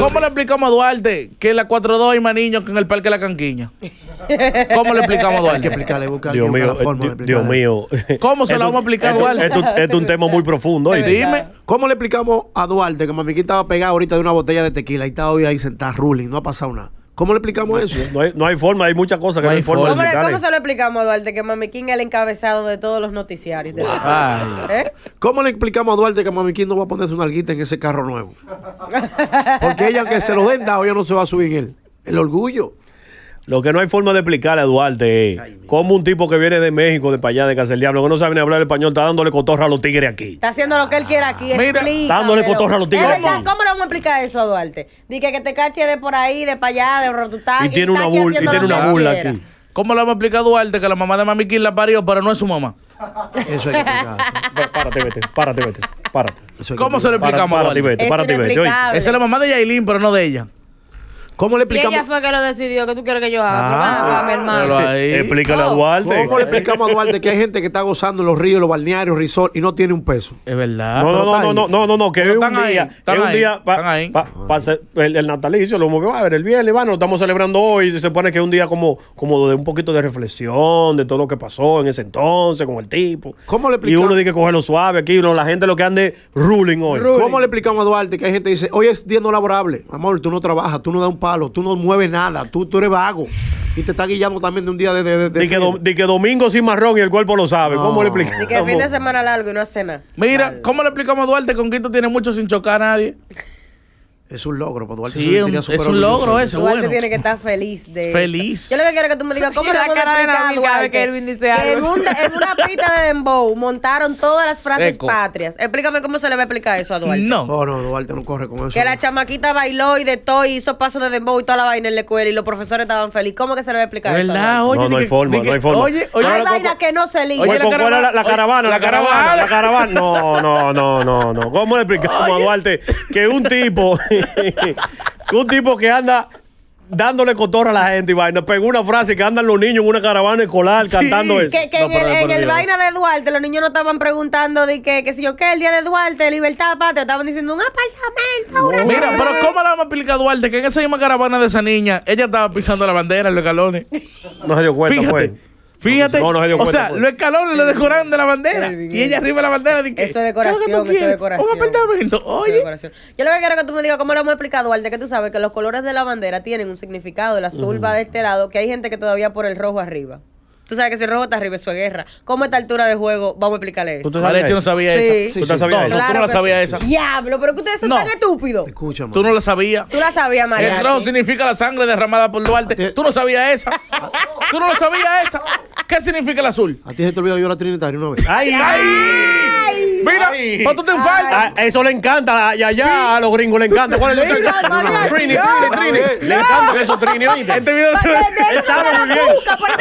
¿Cómo le explicamos a Duarte que la 4-2 hay más niños que en el Parque de la Canquiña? ¿Cómo le explicamos a Duarte? Hay que explicarle, buscarle Dios forma de eh, Dios mío. ¿Cómo se lo vamos a explicar a Duarte? Esto, es un tema muy profundo. Dime. ¿Cómo le explicamos a Duarte que mamiquita estaba pegada ahorita de una botella de tequila y está hoy ahí sentada ruling? No ha pasado nada. ¿Cómo le explicamos eso? No hay, forma, hay muchas cosas que no hay forma. ¿Cómo, ¿Cómo se lo explicamos a Duarte que King es el encabezado de todos los noticiarios? ¿Eh? ¿Cómo le explicamos a Duarte que King no va a ponerse una alguita en ese carro nuevo? Porque ella, aunque se lo den dado, ella no se va a subir él. El orgullo. Lo que no hay forma de explicarle a Duarte es cómo un tipo que viene de México, de para allá, de del Diablo, que no sabe ni hablar español, está dándole cotorra a los tigres aquí. Está haciendo lo que él quiere aquí. Mira, dándole cotorra a los tigres aquí. ¿Cómo le vamos a explicar eso, a Duarte? Dice que te cache de por ahí, de para allá, de rotutar. Y, tiene una, burla, y tiene una burla aquí. ¿Cómo le vamos a explicar a Duarte que la mamá de Mami la parió, pero no es su mamá? Eso es que párate, vete, párate, vete, párate. ¿Cómo se lo explicamos? a Duarte? párate, Esa es la mamá de Yailin, pero no de ella. ¿Cómo le explicamos? Si ella fue que lo decidió, que tú quieres que yo haga. Ah, Explícale a Duarte. ¿Cómo le explicamos a Duarte que hay gente que está gozando en los ríos, los balnearios, resort y no tiene un peso? Es verdad. No, no, no, no, no, no, que es un día. Es un día para el natalicio, lo movió a ver el viernes, bueno, lo estamos celebrando hoy y se supone que es un día como, como de un poquito de reflexión de todo lo que pasó en ese entonces con el tipo. ¿Cómo le explicamos? Y uno dice que lo suave aquí, la gente lo que ande ruling hoy. ¿Cómo le explicamos a Duarte que hay gente que dice, hoy es día no laborable? Amor, tú no trabajas, tú no das un paso tú no mueves nada, tú, tú eres vago. Y te está guiando también de un día de. de, de, que, domingo sin marrón y el cuerpo lo sabe. ¿Cómo le explicamos? de que el fin de semana largo y no hace nada. Mira, ¿cómo le explicamos a Duarte que quito tiene mucho sin chocar a nadie? Es un logro, pues Duarte. es un logro ese, Duarte tiene que estar feliz de Feliz. Yo lo que quiero es que tú me digas, ¿cómo le vamos a explicar a Duarte? Que dice algo. En, una pita de dembow montaron todas las frases patrias. Explícame cómo se le va a explicar eso a Duarte. No. No, oh, no, Duarte no corre con eso. Que la chamaquita bailó y de todo y hizo pasos de dembow y toda la vaina en la escuela y los profesores estaban felices. ¿Cómo que se le va a explicar eso? ¿Verdad? no, no hay forma, no hay forma. Oye, oye. Hay vaina que no se liga. Oye, ¿cómo era la caravana? La caravana, la caravana. No, no, no, no, no. ¿Cómo le explicamos a Duarte que un tipo... un tipo que anda dándole cotorra a la gente y vaina. Pegó una frase que andan los niños en una caravana escolar cantando eso. Que, en, el, vaina de Duarte los niños no estaban preguntando de que, qué sé yo, qué, el día de Duarte, libertad patria, estaban diciendo un apartamento, una Mira, pero ¿cómo la vamos a explicar a Duarte que en esa misma caravana de esa niña, ella estaba pisando la bandera en los galones? No se dio cuenta, Fíjate. Pues. Fíjate. o sea, los escalones lo decoraron de la bandera. y ella arriba de la bandera dice, Eso es decoración, eso es decoración. Un apartamento. Oye. Yo lo que quiero que tú me digas cómo lo hemos explicado, Duarte, que tú sabes que los colores de la bandera tienen un significado. El azul va de este lado, que hay gente que todavía por el rojo arriba. Tú sabes que si el rojo está arriba, eso es guerra. ¿Cómo esta altura de juego? Vamos a explicarle eso. ¿Tú sabes eso? no sí. Sí, sí, sabías ¿Tú no la sabías esa. Diablo, pero que ustedes son tan estúpidos. Escúchame. Tú no la sabías. Tú la sabías, María. El rojo significa la sangre derramada por Duarte. Ah, tú no sabías esa. Ah. Tú no lo sabías esa. ¿Qué significa el azul? A ti se te olvidó yo la trinitaria una vez. ¡Ay, ay! Mira, para tú te falta. Ah, eso le encanta, Y allá a los gringos le encanta. ¿Cuál es el otro? Trini, Trini, Trini. Le encanta eso, Trini, este Él sabe muy bien.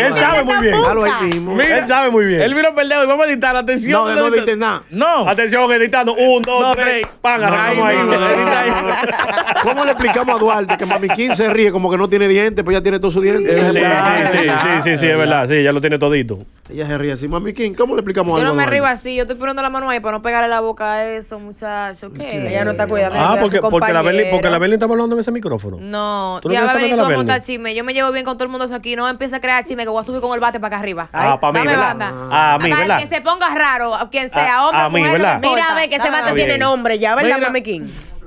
Él sabe muy bien. Él sabe muy bien. Él vino perdido y vamos a editar. Atención. No, no edite nada. No. Atención, editando. Un, dos, tres. Pan, arrancamos ahí. ¿Cómo le explicamos a Duarte que Mami se ríe como que no tiene dientes, pues ya tiene todos sus dientes? Sí, sí, sí, sí, es verdad. Sí, ya lo tiene todito. Ella se ríe así, mami King, ¿cómo le explicamos yo algo? Yo no me río así, yo estoy poniendo la mano ahí para no pegarle la boca a eso, muchacho. que Ella no está cuidando. Ah, porque, porque la Berlin, porque la Berlin está hablando en ese micrófono. No, ¿Tú no ya va a venir a montar chisme. Yo me llevo bien con todo el mundo aquí. No empieza a crear chisme que voy a subir con el bate para acá arriba. Ah, para mí, ¿verdad? Ah, a Que se ponga raro, quien ah, sea, hombre, a mí, ¿verdad? Mira, ver que ese bate tiene nombre, ya, ¿verdad, mami King?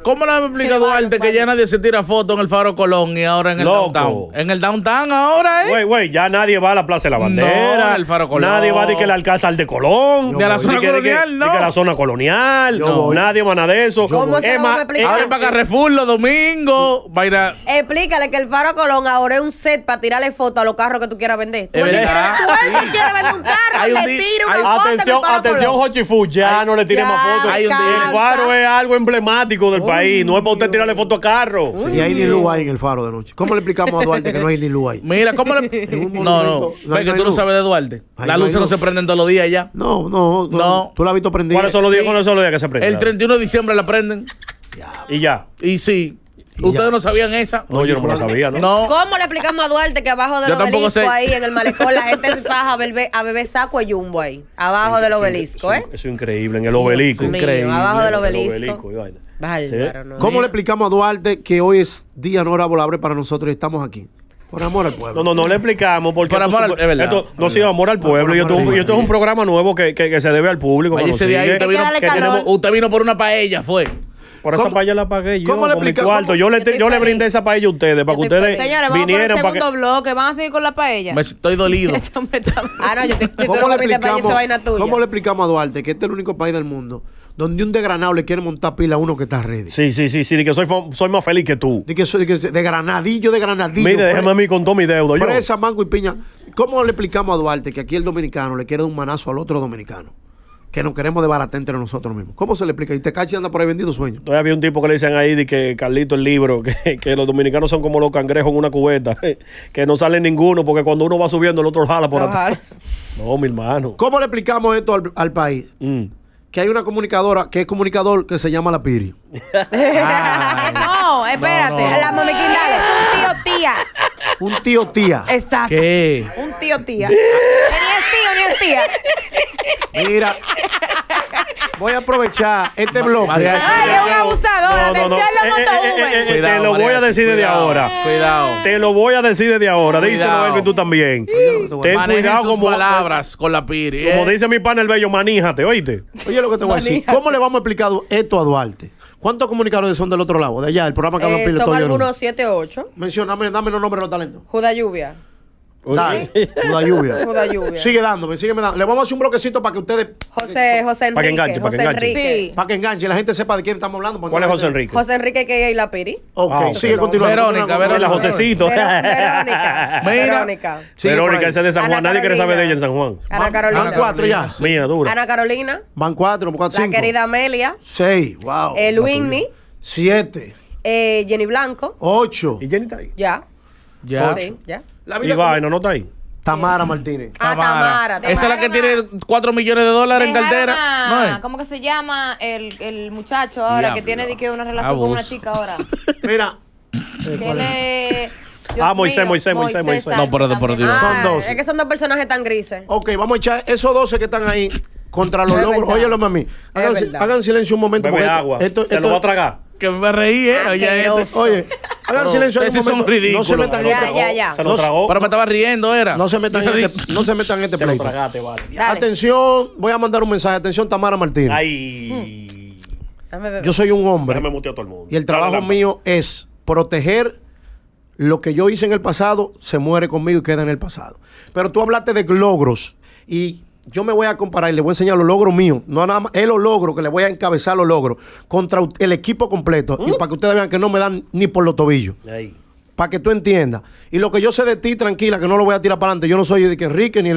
¿Cómo le han explicado antes que ya nadie se tira foto en el Faro Colón y ahora en el downtown? En el downtown ahora, ¿eh? Güey, güey, ya nadie va a la Plaza de la Bandera. No, al Faro Colón. Nadie va de que le alcanza al de Colón. de la zona colonial, no. De que la zona colonial. No. Nadie va a nada de eso. ¿Cómo se A Ahora para Carrefour los domingos. Explícale que el Faro Colón ahora es un set para tirarle foto a los carros que tú quieras vender. Tú quieres, Colón vender un carro, le tira una foto. Atención, atención, Hochifu, ya no le tires más fotos. El Faro es algo emblemático del país. Oh, Ahí, No es para usted tirarle foto a carro. y hay ni luz ahí en el faro de noche. ¿Cómo le explicamos a Duarte que no hay ni luz ahí? Mira, ¿cómo le.? No, no. que tú no sabes de Duarte. Las luces no se prenden todos los días ya. No, no. No. Tú la has visto prendida. ¿Cuáles son los días, ¿cuáles los días que se prenden? El 31 de diciembre la prenden. Y ya. Y sí. ¿Ustedes no sabían esa? No, yo no me la sabía, ¿no? no. cómo le explicamos a Duarte que abajo del obelisco ahí en el malecón la gente se faja a beber, a beber saco y jumbo ahí? Abajo del obelisco, ¿eh? Eso es increíble, en el obelisco. increíble. Abajo del obelisco Bárbaro, ¿Cómo le explicamos a Duarte que hoy es día no laborable para nosotros y estamos aquí? Por amor al pueblo. No, no, no le explicamos porque para amor al, es verdad, no sigue amor al pueblo. y esto, esto es un programa nuevo que, que, que se debe al público. usted, vino, que usted vino por una paella, fue. Por esa paella la pagué yo. ¿Cómo le con mi cuarto. Yo le, te, yo le brindé esa paella a ustedes para que ustedes Señores, vinieran. Vamos a el segundo que... bloque. Van a seguir con la paella. Me estoy dolido. Este ah, no, yo te, yo ¿Cómo, le explicamos, paella, esa vaina tuya. ¿Cómo le explicamos a Duarte que este es el único país del mundo donde un degranado le quiere montar pila a uno que está ready. Sí, sí, sí, sí, de que soy, soy más feliz que tú. De que soy de, granadillo, de granadillo. Mire, déjame a mí con todo mi deuda. Presa, esa mango y piña. ¿Cómo le explicamos a Duarte que aquí el dominicano le quiere dar un manazo al otro dominicano? que nos queremos debaratar entre nosotros mismos. ¿Cómo se le explica? Y te cacha anda por ahí vendido sueños. Todavía había un tipo que le dicen ahí de que Carlito el libro, que, que, los dominicanos son como los cangrejos en una cubeta, que no sale ninguno porque cuando uno va subiendo el otro jala por atrás. No, mi hermano. ¿Cómo le explicamos esto al, país? Mm que hay una comunicadora que es comunicador que se llama la Piri. Ah. no, espérate. La un tío tía. Un tío tía. Exacto. ¿Qué? Un tío tía. ni es tío, ni es tía. Mira, voy a aprovechar este bloque. Ay, es un abusador. te eh, eh, eh, lo voy a decir desde ahora. Cuidado. Te lo voy a decir desde ahora. Dice él que tú también. Ten cuidado sus como palabras con la piri. Como dice mi pana el bello, maníjate, oíste. Oye lo que te voy a decir. ¿Cómo le vamos a explicar esto a Duarte? ¿Cuántos comunicadores son del otro lado? De allá, el programa que hablan Son algunos 7 8. Mencioname, dame los nombres de los talentos. Lluvia. Dale, una lluvia. Una lluvia. Sigue dándome, sigue dando. Le vamos a hacer un bloquecito para que ustedes. José, José Enrique. Para que enganche, para que enganche. Para que enganche, la gente sepa de quién estamos hablando. ¿Cuál es José Enrique? José Enrique que es la Piri. Ah, ok, sigue continuando. Verónica, Verónica. La Verónica. Verónica. Verónica, esa es de San Juan. Nadie quiere saber de ella en San Juan. Ana Carolina. Van cuatro ya. Mía, dura. Ana Carolina. Van cuatro, cuatro, La querida Amelia. Seis, wow. El eh, Winnie. Siete. Eh, Jenny Blanco. Ocho. ¿Y Jenny está ahí? Ya. Ya. ya. La vida y ¿no está ahí? Tamara Martínez. Ah, Tamara. Esa es la que tiene 4 millones de dólares en cartera. ¿Cómo que se llama el, el muchacho ahora que tiene una relación con una chica ahora? Mira, que eh, le... Ah, Moisés, Moisés, Moisés, Moisés. No, por eso por Son ah, Es que son dos personajes tan grises. ok, vamos a echar esos 12 que están ahí contra los lobos. oye Óyelo, mami. Hagan, silencio un momento. porque esto- Te lo voy a tragar. Que me reí, ¿eh? Este- oye, Oye, Hagan silencio un momento. No se metan en este tragó. Pero me estaba riendo, era. No se metan en este, no se metan en este Atención, voy a mandar un mensaje. Atención, Tamara Martínez. Ay. Yo soy un hombre. todo el mundo. Y el trabajo mío es proteger lo que yo hice en el pasado, se muere conmigo y queda en el pasado. Pero tú hablaste de logros y yo me voy a comparar y le voy a enseñar los logros míos, no nada más, es los logros que le voy a encabezar los logros contra el equipo completo y ¿Mm? para que ustedes vean que no me dan ni por los tobillos. para que tú entiendas. Y lo que yo sé de ti, tranquila, que no lo voy a tirar para adelante. Yo no soy de Enrique ni,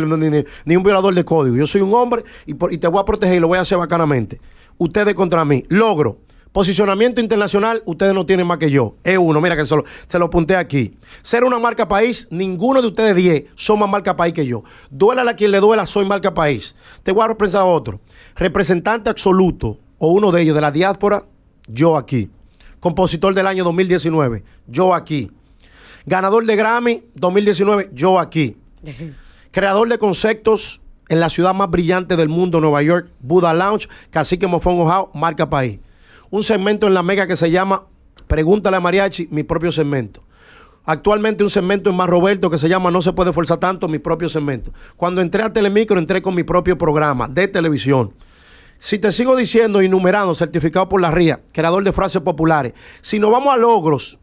un violador de código. Yo soy un hombre y, y, te voy a proteger y lo voy a hacer bacanamente. Ustedes contra mí. Logro. Posicionamiento internacional, ustedes no tienen más que yo. Es uno, mira que solo, se lo apunté aquí. Ser una marca país, ninguno de ustedes 10 son más marca país que yo. Duela a quien le duela, soy marca país. Te voy a representar otro. Representante absoluto, o uno de ellos, de la diáspora, yo aquí. Compositor del año 2019, yo aquí. Ganador de Grammy 2019, yo aquí. Creador de conceptos en la ciudad más brillante del mundo, Nueva York, Buda Lounge, Cacique Mofón Ojao, marca país un segmento en la Mega que se llama Pregúntale a Mariachi, mi propio segmento. Actualmente un segmento en Más Roberto que se llama No se puede forzar tanto, mi propio segmento. Cuando entré a Telemicro, entré con mi propio programa de televisión. Si te sigo diciendo y certificado por la RIA, creador de frases populares, si no vamos a logros,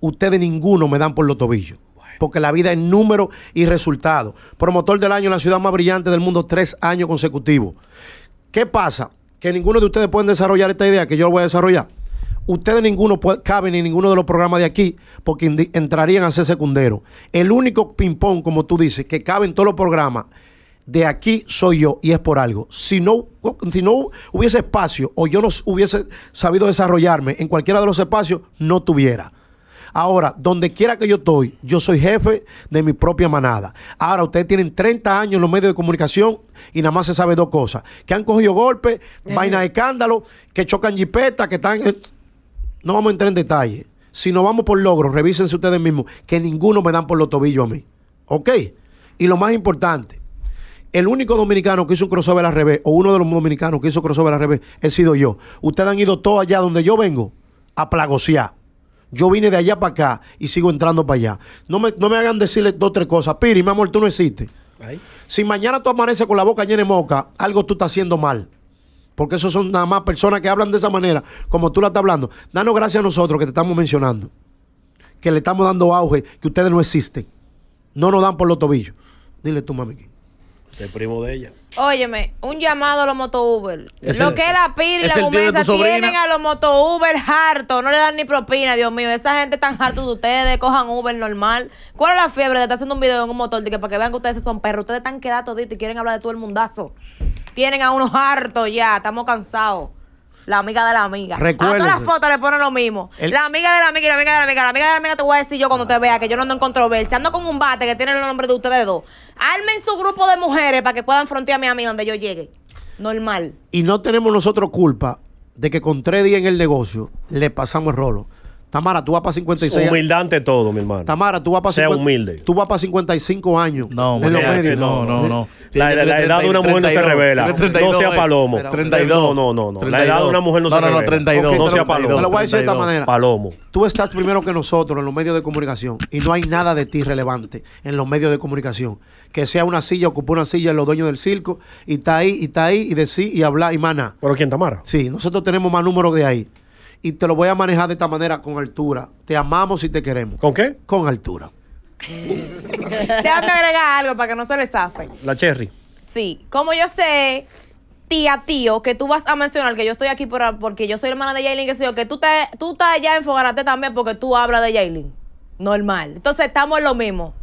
ustedes ninguno me dan por los tobillos. Porque la vida es número y resultado. Promotor del año en la ciudad más brillante del mundo tres años consecutivos. ¿Qué pasa? que ninguno de ustedes pueden desarrollar esta idea que yo voy a desarrollar. Ustedes ninguno puede, caben en ninguno de los programas de aquí porque entrarían a ser secundero. El único ping-pong, como tú dices, que cabe en todos los programas de aquí soy yo y es por algo. Si no, si no hubiese espacio o yo no hubiese sabido desarrollarme en cualquiera de los espacios, no tuviera. Ahora, donde quiera que yo estoy, yo soy jefe de mi propia manada. Ahora, ustedes tienen 30 años en los medios de comunicación y nada más se sabe dos cosas. Que han cogido golpes, vaina de escándalo, que chocan jipetas, que están... No vamos a entrar en detalle. Si no vamos por logros, revísense ustedes mismos, que ninguno me dan por los tobillos a mí. ¿Ok? Y lo más importante, el único dominicano que hizo un crossover al revés, o uno de los dominicanos que hizo crossover al revés, he sido yo. Ustedes han ido todos allá donde yo vengo a plagosear. Yo vine de allá para acá y sigo entrando para allá. No me, hagan decirle dos o tres cosas. Piri, mi amor, tú no existes. Si mañana tú amaneces con la boca llena de moca, algo tú estás haciendo mal. Porque eso son nada más personas que hablan de esa manera, como tú la estás hablando. Danos gracias a nosotros que te estamos mencionando, que le estamos dando auge, que ustedes no existen. No nos dan por los tobillos. Dile tú, mami. El primo de ella. Óyeme, un llamado a los moto Uber. lo que es la pira y la comienza tienen a los moto Uber harto. No le dan ni propina, Dios mío. Esa gente tan harto de ustedes. Cojan Uber normal. ¿Cuál es la fiebre de estar haciendo un video en un motor? De para que vean que ustedes son perros. Ustedes están quedados y quieren hablar de todo el mundazo. Tienen a unos hartos ya. Estamos cansados la amiga de la amiga. A todas las fotos le ponen lo mismo. la amiga de la amiga y la amiga de la amiga. La amiga de la amiga te voy a decir yo cuando te vea que yo no ando en controversia. Ando con un bate que tiene el nombre de ustedes dos. Armen su grupo de mujeres para que puedan frontear a mi amiga donde yo llegue. Normal. Y no tenemos nosotros culpa de que con tres días en el negocio le pasamos el rolo. Tamara, tú vas para 56 Humildante ante todo, mi hermano. Tamara, tú vas para humilde. Tú vas para 55 años. No, en los medios. Eh, no, no, no. La, edad de una mujer no se revela. no sea palomo. 32. No, no, no. La edad de una mujer no, se revela. No, sea palomo. lo voy a de esta manera. Palomo. Tú estás primero que nosotros en los medios de comunicación y no hay nada de ti relevante en los medios de comunicación. Que sea una silla, ocupa una silla en los dueños del circo y está ahí, y está ahí, y decir, y hablar, y mana. ¿Pero quién, Tamara? Sí, nosotros tenemos más números de ahí y te lo voy a manejar de esta manera con altura. Te amamos y te queremos. ¿Con qué? Con altura. Déjame agregar algo para que no se les zafe. La cherry. Sí, como yo sé, tía, tío, que tú vas a mencionar que yo estoy aquí por, porque yo soy hermana de Jaylin, que yo, que tú, te, tú estás allá en también porque tú hablas de Jaylin. Normal. Entonces estamos en lo mismo.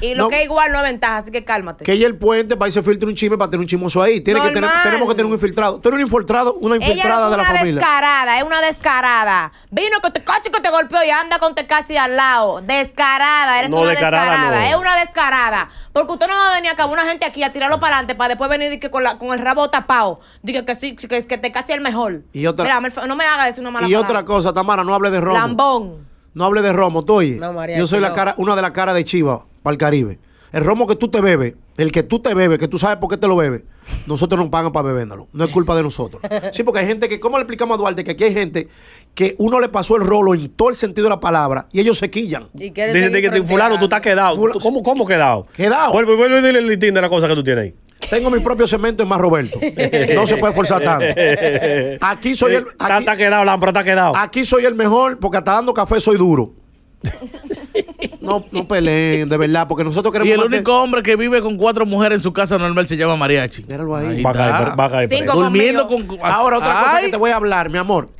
Y lo que es igual no es ventaja, así que cálmate. Que ella el puente para irse filtre un chisme para tener un chimoso ahí. Tiene tenemos que tener un infiltrado. Tú eres un infiltrado, una infiltrada de la familia. Es una descarada, es una descarada. Vino con Tecachi que te golpeó y anda con te casi al lado. Descarada, eres una descarada. Es una descarada. Porque usted no va a venir acá una gente aquí a tirarlo para adelante para después venir que con, el rabo tapado. Diga que sí, que, te cache el mejor. Y otra, Mira, no me hagas decir una mala Y otra cosa, Tamara, no hable de romo. Lambón. No hable de romo, tú oye. Yo soy la cara, una de las cara de Chiva para el Caribe. El romo que tú te bebes, el que tú te bebes, que tú sabes por qué te lo bebes, nosotros no pagan para bebéndolo. No es culpa de nosotros. Sí, porque hay gente que, ¿cómo le explicamos a Duarte que aquí hay gente que uno le pasó el rolo en todo el sentido de la palabra y ellos se quillan? Y que te fulano, tú estás quedado. ¿Cómo, ¿Cómo quedado? Quedado. Vuelve, vuelve y dile el litín de la cosa que tú tienes ahí. Tengo mi propio cemento y más Roberto. No se puede forzar tanto. Aquí soy el. Aquí, está quedado, quedado. Aquí soy el mejor porque hasta dando café soy duro. no, no peleen, de verdad, porque nosotros queremos. Y el único hombre que vive con cuatro mujeres en su casa normal se llama Mariachi. Míralo ahí. Durmiendo con. Ahora, otra cosa que te voy a hablar, mi amor.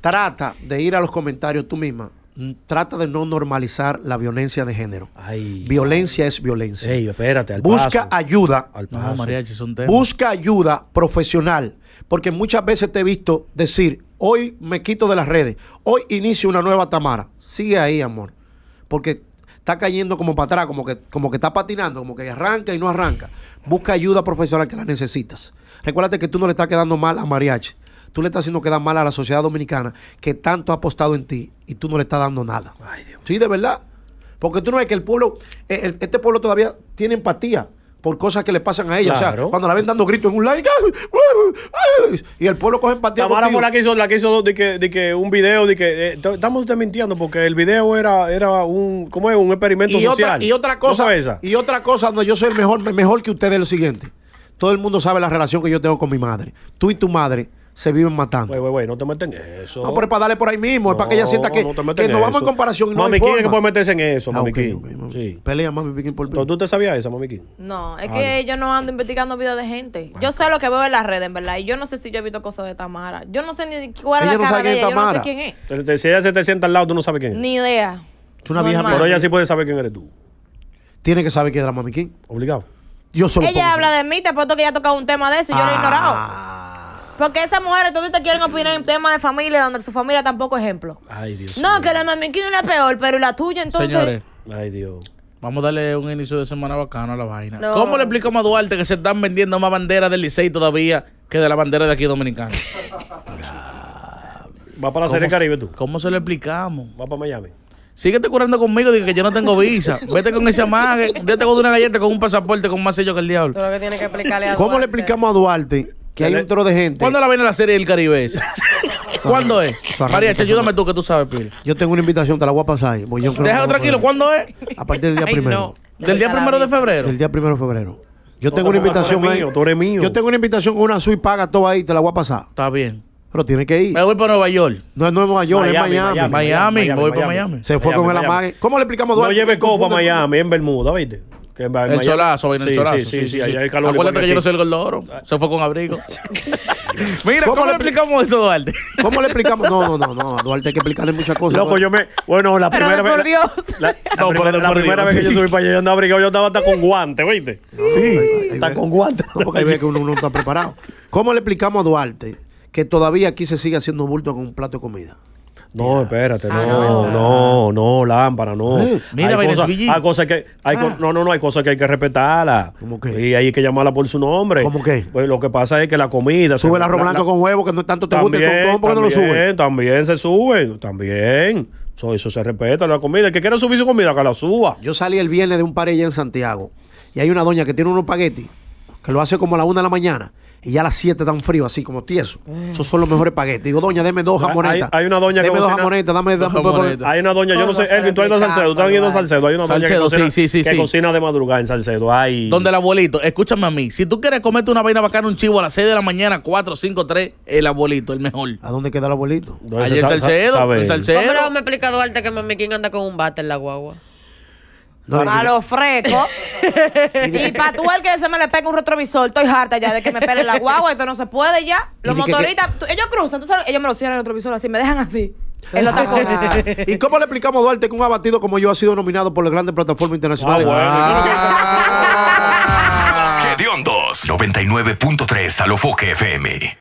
Trata de ir a los comentarios tú misma mm. trata de no normalizar la violencia de género. Ay, violencia es violencia. Ey, espérate, al Busca ayuda. Al paso. No, Mariachi, Busca ayuda profesional. Porque muchas veces te he visto decir, Hoy me quito de las redes. Hoy inicio una nueva Tamara. Sigue ahí, amor. Porque está cayendo como para atrás, como que, como que está patinando, como que arranca y no arranca. Busca ayuda profesional que la necesitas. Recuérdate que tú no le estás quedando mal a Mariachi. Tú le estás haciendo quedar mal a la sociedad dominicana que tanto ha apostado en ti y tú no le estás dando nada. Sí, de verdad. Porque tú no ves que el pueblo, eh, este pueblo todavía tiene empatía por cosas que le pasan a ella. O sea, cuando la ven dando gritos en un like, ¡ah! ¡ah! y el pueblo coge empatía. Tamara la que hizo, que de que, un video, de que eh, estamos mintiendo porque el video era, era un, ¿cómo es? Un experimento y social. Otra, y otra cosa, y otra cosa, no, yo soy el mejor, mejor que ustedes, lo siguiente. Todo el mundo sabe la relación que yo tengo con mi madre. Tú y tu madre se viven matando. Güey, güey, güey, no te metes en eso. No, pero es para darle por ahí mismo, es para que ella sienta que no, que en vamos en comparación. No mami King es que puede meterse en eso, ah, Mami Sí. Pelea Mami King por ¿Tú, ¿Tú te sabías esa, Mami King? No, es que yo no ando investigando vida de gente. Yo sé lo que veo en las redes, en verdad. Y yo no sé si yo he visto cosas de Tamara. Yo no sé ni cuál es la cara de ella. Yo no sé quién es. si ella se te sienta al lado, tú no sabes quién es. Ni idea. Es una vieja. Pero ella sí puede saber quién eres tú. Tiene que saber quién era Mami King. Obligado. Yo solo Ella habla de mí, te apuesto que un tema de eso y yo lo he ah. ignorado. Porque esas mujeres te quieren opinar en temas de familia donde su familia tampoco es ejemplo. Ay, Dios. No, que la no es peor, pero la tuya entonces. Señores. Ay, Dios. Vamos a darle un inicio de semana bacano a la vaina. ¿Cómo le explicamos a Duarte que se están vendiendo más banderas del Licey todavía que de la bandera de aquí dominicana? Va para la Serie Caribe tú. ¿Cómo se lo explicamos? Va para Miami. Síguete curando conmigo, dije que yo no tengo visa. Vete con ese amague, vete con una galleta con un pasaporte con más sello que el diablo. Tú lo que tienes que explicarle a Duarte. ¿Cómo le explicamos a Duarte hay un de gente. ¿Cuándo la viene la serie del Caribe? esa? ¿Cuándo es? María, ayúdame tú que tú sabes, Pil. Yo tengo una invitación, te la voy a pasar. ahí. Déjalo tranquilo, ¿cuándo es? A partir del día primero. Del día primero de febrero. Del día primero de febrero. Yo tengo una invitación ahí. mío. Yo tengo una invitación con una sui paga todo ahí, te la voy a pasar. Está bien. Pero tiene que ir. Me voy para Nueva York. No es Nueva York, es Miami, Miami. Miami, voy para Miami. Se fue con el amague. ¿Cómo le explicamos a No lleve copa a Miami, en Bermuda, ¿viste? el solazo, el solazo. Sí, sí, sí, Ahí hay calor. Acuérdate que yo no soy el Oro Se fue con abrigo. Mira, ¿cómo, le explicamos eso, Duarte? ¿Cómo le explicamos? No, no, no, a Duarte hay que explicarle muchas cosas. Loco, yo me. Bueno, la primera vez. por Dios. La, primera, vez que yo subí para allá, yo andaba abrigado, yo andaba hasta con guante, ¿viste? sí, está con guante. No, porque que uno no está preparado. ¿Cómo le explicamos a Duarte que todavía aquí se sigue haciendo bulto con un plato de comida? No, espérate, ah, no, no, no, lámpara, no. Mira, hay cosas, hay que ah. no, no, no, hay cosas que hay que respetarla. ¿Cómo qué? Y hay que llamarla por su nombre. ¿Cómo qué? Pues lo que pasa es que la comida sube el arroz blanco con huevo que no tanto te también, gusta, el porque no lo suben. También se sube, también. eso se respeta la comida. El que quiera subir su comida, que la suba. Yo salí el viernes de un par allá en Santiago y hay una doña que tiene unos spaghetti que lo hace como a la una de la mañana y ya a las 7 tan frío, así como tieso. Mm. Esos son los mejores paquetes. Digo, doña, deme dos jamonetas. Hay, una doña deme dos jamonetas, dame, dame Hay una doña, yo no sé, Elvin, tú has ido a Salcedo, tú has ido a Salcedo. Hay una doña que, cocina, sí, sí, sí. cocina, de madrugada en Salcedo. Donde el abuelito, escúchame a mí, si tú quieres comerte una vaina bacana, un chivo a las 6 de la mañana, 4, 5, 3, el abuelito, el mejor. ¿A dónde queda el abuelito? Allí en Salcedo. En Salcedo. Hombre, me explica Duarte que ¿quién anda con un bate en la guagua? a los frescos. y para tú el que se me le pega un retrovisor, estoy harta ya de que me pele la guagua, esto no se puede ya. Los motoristas, ellos cruzan, entonces ellos me lo cierran el retrovisor así, me dejan así. ¿Y cómo le explicamos, Duarte, que un abatido como yo ha sido nominado por las grandes plataformas internacionales? Ah, bueno. 99.3 ah. Alofoque FM.